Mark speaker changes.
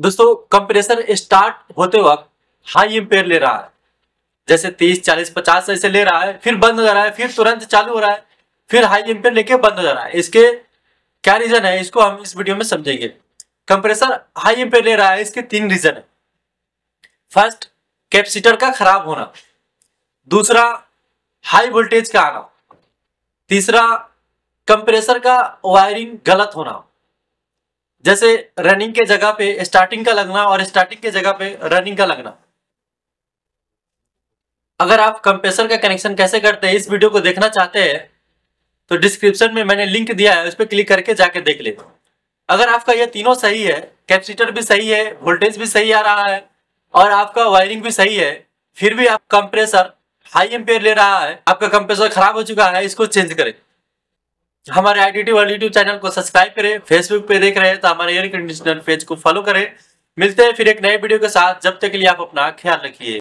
Speaker 1: दोस्तों compressor start होते वक्त हाई एम्पेयर ले रहा है जैसे 30, 40, 50 ऐसे ले रहा है फिर बंद हो जा रहा है फिर तुरंत चालू हो रहा है फिर हाई एम्पेयर लेके बंद हो जा रहा है इसके क्या रीजन है इसको हम इस वीडियो में समझेंगे कंप्रेसर हाई एम्पेयर ले रहा है इसके तीन रीजन है फर्स्ट कैपेसिटर का खराब होना दूसरा हाई वोल्टेज का आना तीसरा कंप्रेसर का वायरिंग गलत होना जैसे रनिंग के जगह पे स्टार्टिंग का लगना और स्टार्टिंग के जगह पे रनिंग का लगना अगर आप कंप्रेसर का कनेक्शन कैसे करते हैं इस वीडियो को देखना चाहते हैं तो डिस्क्रिप्शन में मैंने लिंक दिया है उस पर क्लिक करके जाके देख ले अगर आपका यह तीनों सही है कैपेसिटर भी सही है वोल्टेज भी सही आ रहा है और आपका वायरिंग भी सही है फिर भी आप कंप्रेसर हाई एम्पेयर ले रहा है आपका कंप्रेसर खराब हो चुका है इसको चेंज करें हमारे आईडीटी वर्ल्ड यूट्यूब चैनल को सब्सक्राइब करें फेसबुक पे देख रहे हैं तो हमारे एयर कंडीशनर पेज को फॉलो करें मिलते हैं फिर एक नए वीडियो के साथ जब तक के लिए आप अपना ख्याल रखिए